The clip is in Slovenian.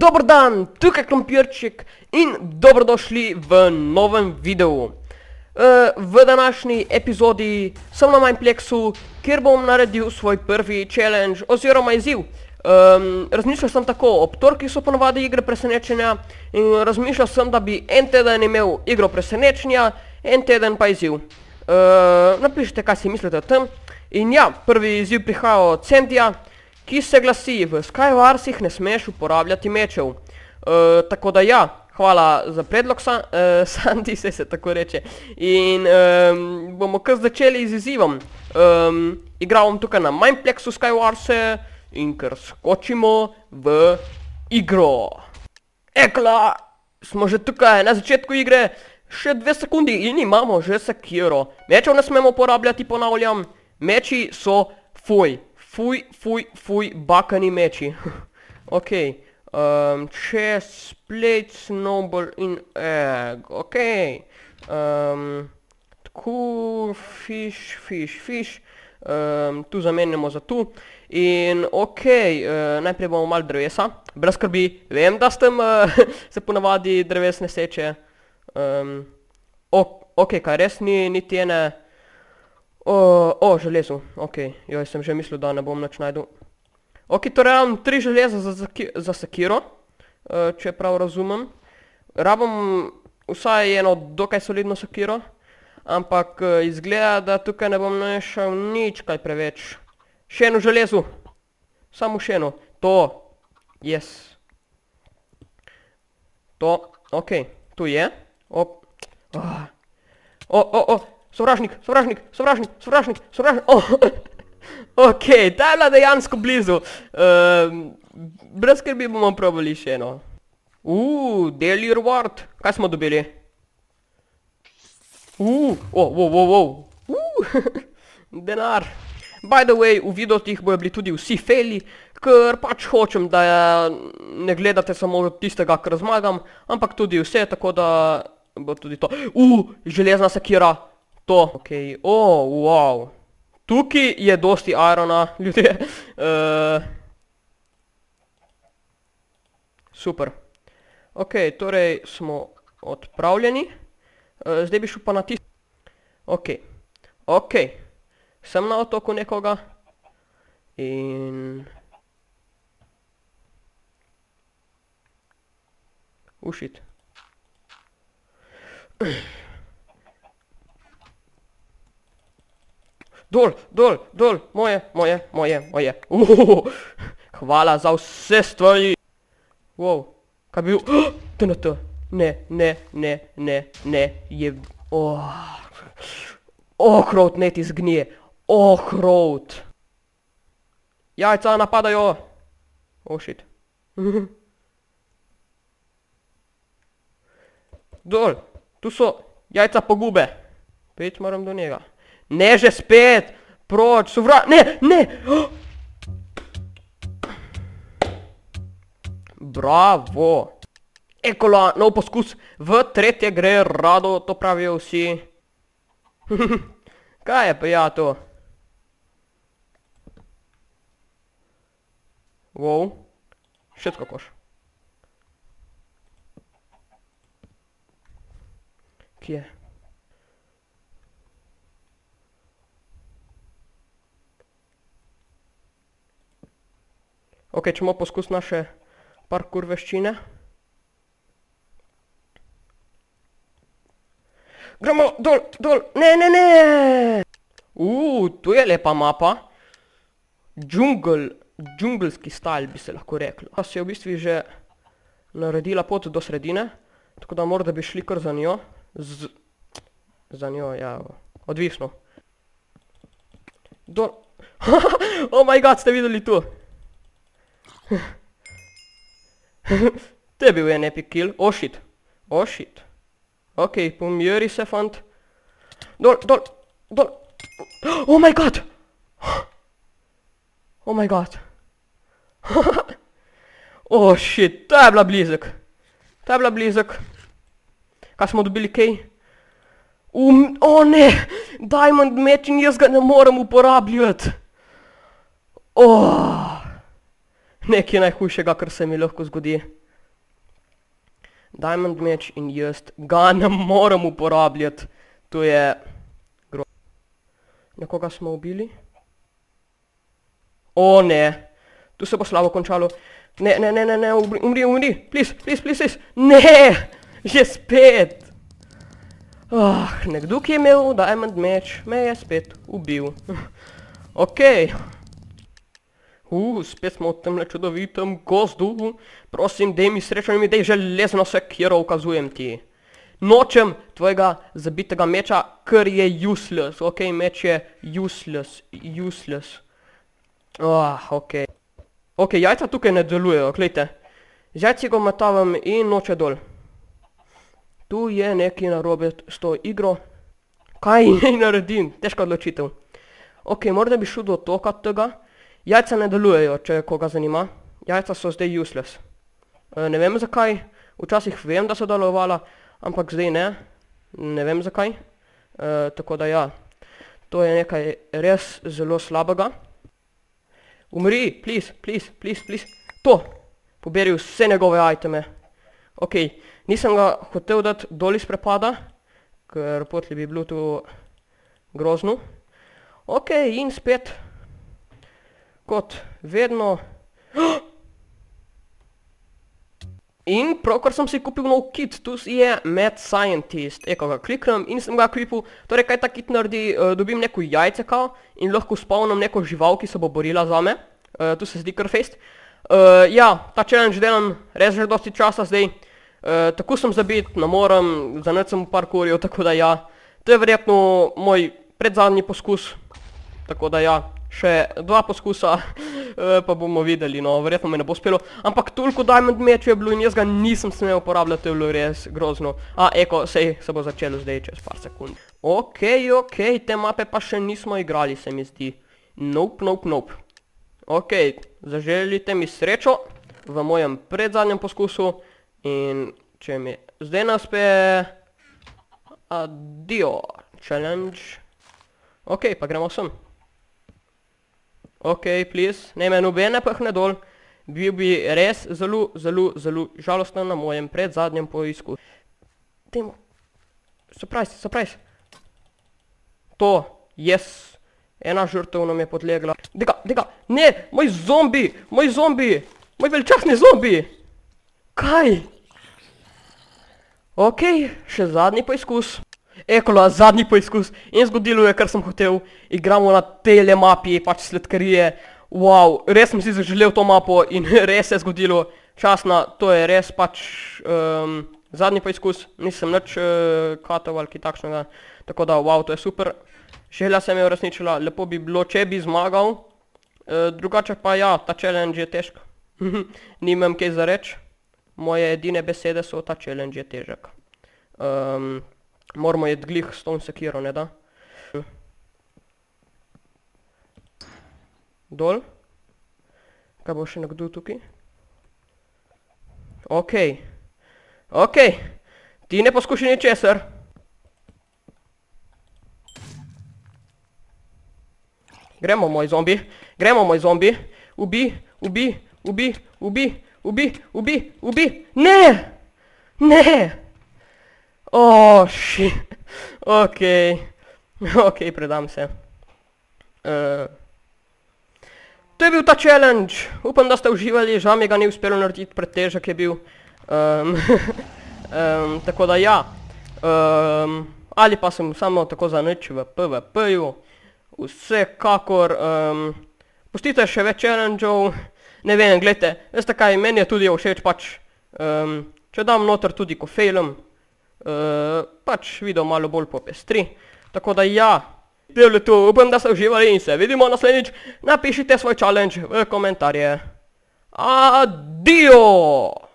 Dobar dan, tukaj Krompirček in dobrodošli v novem videu. E, v današnji epizodi sem na Mindplexu, kjer bom naredil svoj prvi challenge oziroma izziv. Razmišljal sem tako, ob torki so ponovadi igre presenečenja in razmišljal sem, da bi en teden imel igro presenečenja, en teden pa izziv. E, napišite, kaj si mislite o tem. In ja, prvi izziv prihaja od Sandija, ki je vse ki se glasi, v Skywarsih ne smeš uporabljati mečev. E, tako da ja, hvala za predlog, sa, e, Sandy se se tako reče. In e, bomo kar začeli z izzivom. E, igral bom tukaj na Mindplexu Skywarse in kar skočimo v igro. Ekla, smo že tukaj na začetku igre. Še dve sekundi in imamo že sekiro. Mečev ne smemo uporabljati, ponavljam. Meči so foj. Fuj, fuj, fuj, bakani meči. ok. Um, chest, plates, noble in egg. Ok. Um, tako, fish, fish, fish. Um, tu zamenjamo za tu. In ok, uh, e, najprej bomo malo drevesa. Brez skrbi, vem, da ste uh, se ponavadi dreves ne seče. Um, ok, kaj res ni, niti ene... O, o, železo, ok, joj, sem že mislil, da ne bom nič najdu. Ok, torej imam tri železa za, zaki, za sekiro, uh, če prav razumem. Rabim vsaj eno dokaj solidno sekiro, ampak uh, izgleda, da tukaj ne bom našel nič kaj preveč. Še eno železo, samo še eno, to, yes. To, ok, tu je, op, oh. o, o, o sovražnik, sovražnik, sovražnik, sovražnik, sovražnik, oh. ok, ta je bila dejansko blizu, uh, brez skrbi bomo probali še eno. Uuu, uh, daily reward, kaj smo dobili? Uuu, uh, oh, wow, wow, wow, uh, denar. By the way, v videotih bojo bili tudi vsi feli, ker pač hočem, da ne gledate samo tistega, kar zmagam, ampak tudi vse, tako da bo tudi to. Uuu, uh, železna sakira to. Ok, o, oh, wow. Tukaj je dosti Irona, ljudje. Uh, super. Ok, torej smo odpravljeni. Uh, zdaj bi šel pa na tisto. Ok, ok. Sem na otoku nekoga. In... Ušit. Oh, Ušit. dol, dol, dol, moje, moje, moje, moje. Uhuhu. Hvala za vse stvari. Wow, kaj bil? Oh, TNT. Ne, ne, ne, ne, ne, je... Ohrovt, oh, ne ti zgnije. Ohrovt. Jajca napadajo. Oh, shit. Dol, tu so jajca pogube. Peč moram do njega. Ne, že spet! Proč, suvra... Ne, ne! Bravo! Ekola, nov poskus. V tretje gre rado, to pravijo vsi. Kaj je pa ja to? Wow. Še tako koš. Kje je? Ok, ćemo poskus naše parkour veščine. Gremo dol, dol, ne, ne, ne! Uuu, tu je lepa mapa. Džungl, džunglski stajl bi se lahko reklo. Ta se je v bistvu že naredila pot do sredine, tako da morda bi šli kar za njo. Z... Za njo, ja, odvisno. Dol... Oh my god, ste videli tu? To je bil en epic kill. Oh shit. Oh shit. Ok, pomjeri se, fant. Dol, dol, dol. Oh my god. Oh my god. Oh shit, to je bila blizek. To je bila blizek. Kaj smo dobili, kaj? Um, o ne, diamond match in jaz ga ne morem uporabljati. Oh nekaj najhujšega, kar se mi lahko zgodi. Diamond Match in jaz ga ne morem uporabljati. To je gro... Nekoga smo ubili? O, ne. Tu se bo slabo končalo. Ne, ne, ne, ne, ne, umri, umri. Please, please, please, please. Ne, že spet. Ah, nekdo, ki je imel Diamond Match, me je spet ubil. Okej. Okay. Uh, spet smo v tem čudovitem gozdu. Prosim, daj mi srečo in mi daj železno sekiro, ukazujem ti. Nočem tvojega zabitega meča, ker je useless. Ok, meč je useless, useless. Ah, ok. Ok, jajca tukaj ne delujejo, gledajte. Zajci ga metavam in noče dol. Tu je nekaj narobe s to igro. Kaj naj naredim? Težka odločitev. Ok, morda bi šel do toka tega. Ok. Jajca ne delujejo, če koga zanima. Jajca so zdaj useless. Eh, ne vem zakaj, včasih vem, da so delovala, ampak zdaj ne. Ne vem zakaj. Eh, tako da ja, to je nekaj res zelo slabega. Umri, please, please, please, please. To! Poberi vse njegove iteme. Ok, nisem ga hotel dati dol iz prepada, ker potli bi bilo tu grozno. Ok, in spet kot vedno. In prav, kar sem si kupil nov kit, tu je Mad Scientist, eko ga kliknem in sem ga klipil, torej kaj ta kit naredi, eh, dobim neko jajce kao in lahko spavnem neko žival, ki se bo borila za me, eh, tu se zdi kar fest. Eh, ja, ta challenge delam res že dosti časa zdaj, tako sem zabit, namoram, zanet sem v parkurju, tako da ja, to je verjetno moj predzadnji poskus, tako da ja, še dva poskusa, eh, pa bomo videli, no, verjetno me ne bo spelo. Ampak toliko Diamond Match je bilo in jaz ga nisem smel uporabljati, je bilo res grozno. A, eko, sej, se bo začelo zdaj čez par sekund. Okej, okej, te mape pa še nismo igrali, se mi zdi. Nope, nope, nope. Okej, zaželite mi srečo v mojem predzadnjem poskusu in če mi zdaj naspe... Adio, challenge. Okej, pa gremo sem. Okej. Ok, please, ne me nobene pahne dol. Bil bi res zelo, zelo, zelo žalostno na mojem predzadnjem poisku. Dejmo. Surprise, surprise. To, yes. Ena žrtev nam je podlegla. Dega, dega, ne, moj zombi, moj zombi, moj velčasni zombi. Kaj? Ok, še zadnji poizkus. Ekola, zadnji poizkus in zgodilo je, kar sem hotel. Igramo na tele mapi, pač sledkarije. Wow, res sem si zaželel to mapo in res se je zgodilo. Časna, to je res pač ehm, zadnji poizkus. Nisem nič eh, katov ali ki takšnega. Tako da, wow, to je super. Želja se mi je uresničila, lepo bi bilo, če bi zmagal. Eh, drugače pa ja, ta challenge je težko. Nimem kaj za reč. Moje edine besede so, ta challenge je težek. Ehm... Moramo jeti glih s tom sekiro, ne da? Dol. Kaj bo še nekdo tukaj? Okej. Okej. Ti ne poskuši ničesar. Gremo, moj zombi. Gremo, moj zombi. Ubi, ubi, ubi, ubi, ubi, ubi, ubi. Ne! Ne! Ne! O, ši. Ok. Ok, predam se. E, to je bil ta challenge. Upam, da ste uživali. Žal mi ga ni uspelo narediti pretežek je bil. Tako da ja. Ali pa sem samo tako zanič v PvP-ju. Vsekakor. Pustite še več challenge-ov. Ne vem, gledajte. Veste kaj, meni je tudi všeč pač. Če dam noter tudi, ko failam. Eh, pač video malo bolj popestri. Tako da ja, del je to, upam, da ste uživali in se vidimo naslednjič. Napišite svoj challenge v komentarje. Adio!